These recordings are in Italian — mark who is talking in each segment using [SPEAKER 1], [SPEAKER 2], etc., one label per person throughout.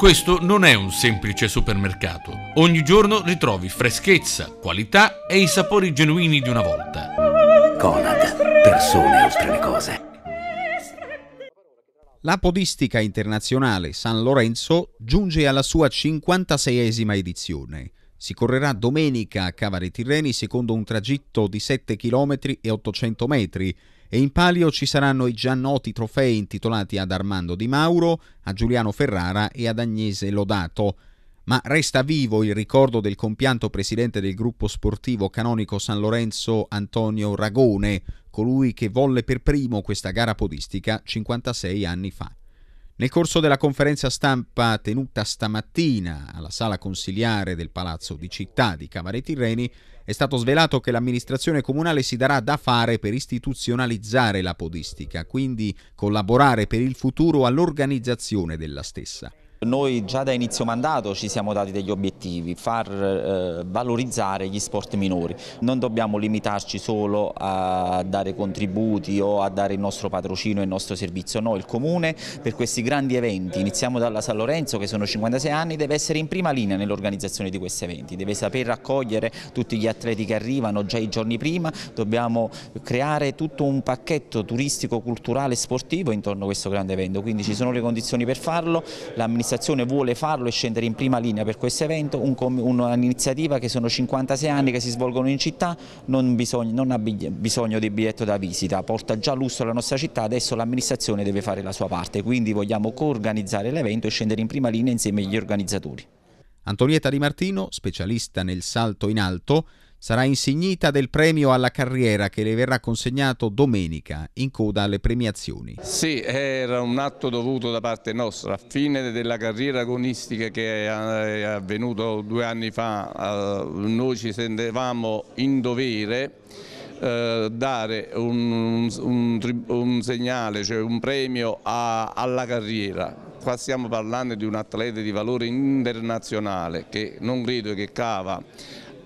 [SPEAKER 1] Questo non è un semplice supermercato. Ogni giorno ritrovi freschezza, qualità e i sapori genuini di una volta.
[SPEAKER 2] Conad, persone oltre le cose. La podistica internazionale San Lorenzo giunge alla sua 56esima edizione. Si correrà domenica a Cava dei Tirreni secondo un tragitto di 7 km e 800 metri e in palio ci saranno i già noti trofei intitolati ad Armando Di Mauro, a Giuliano Ferrara e ad Agnese Lodato. Ma resta vivo il ricordo del compianto presidente del gruppo sportivo canonico San Lorenzo Antonio Ragone, colui che volle per primo questa gara podistica 56 anni fa. Nel corso della conferenza stampa tenuta stamattina alla sala consiliare del Palazzo di Città di Cavare Tirreni è stato svelato che l'amministrazione comunale si darà da fare per istituzionalizzare la podistica, quindi collaborare per il futuro all'organizzazione della stessa.
[SPEAKER 3] Noi già da inizio mandato ci siamo dati degli obiettivi, far eh, valorizzare gli sport minori. Non dobbiamo limitarci solo a dare contributi o a dare il nostro patrocino e il nostro servizio. No, il Comune per questi grandi eventi, iniziamo dalla San Lorenzo che sono 56 anni, deve essere in prima linea nell'organizzazione di questi eventi, deve saper raccogliere tutti gli atleti che arrivano già i giorni prima, dobbiamo creare tutto un pacchetto turistico, culturale e sportivo intorno a questo grande evento, quindi ci sono le condizioni per farlo, l'amministrazione amministrazione vuole farlo e scendere in prima linea per questo evento, un'iniziativa che sono 56 anni che si svolgono in città, non, bisogna, non ha bisogno di biglietto da visita, porta già lustro alla nostra città, adesso l'amministrazione deve fare la sua parte, quindi vogliamo coorganizzare l'evento e scendere in prima linea insieme agli organizzatori. Antonietta Di Martino, specialista nel
[SPEAKER 2] salto in alto, Sarà insignita del premio alla carriera che le verrà consegnato domenica in coda alle premiazioni.
[SPEAKER 1] Sì, era un atto dovuto da parte nostra. A fine della carriera agonistica che è avvenuto due anni fa, eh, noi ci sentivamo in dovere eh, dare un, un, un, segnale, cioè un premio a, alla carriera. Qua stiamo parlando di un atleta di valore internazionale che non credo che cava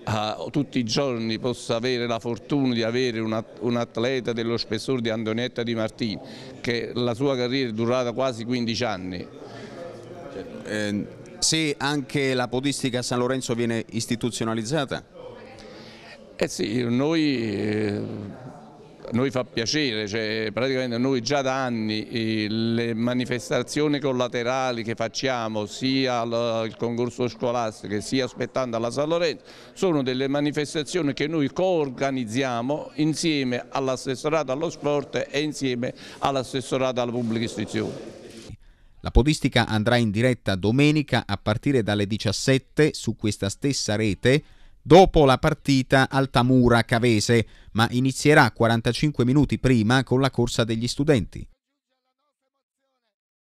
[SPEAKER 1] a, tutti i giorni possa avere la fortuna di avere un, un atleta dello spessore di Antonietta Di Martini, che la sua carriera è durata quasi 15 anni.
[SPEAKER 2] Eh, se anche la podistica a San Lorenzo viene istituzionalizzata? Eh sì, noi eh, noi fa
[SPEAKER 1] piacere, cioè praticamente noi già da anni eh, le manifestazioni collaterali che facciamo sia al concorso scolastico sia aspettando alla San Lorenzo sono delle manifestazioni che noi coorganizziamo insieme all'assessorato allo sport e insieme all'assessorato alla pubblica istruzione.
[SPEAKER 2] La podistica andrà in diretta domenica a partire dalle 17 su questa stessa rete dopo la partita Altamura-Cavese, ma inizierà 45 minuti prima con la corsa degli studenti.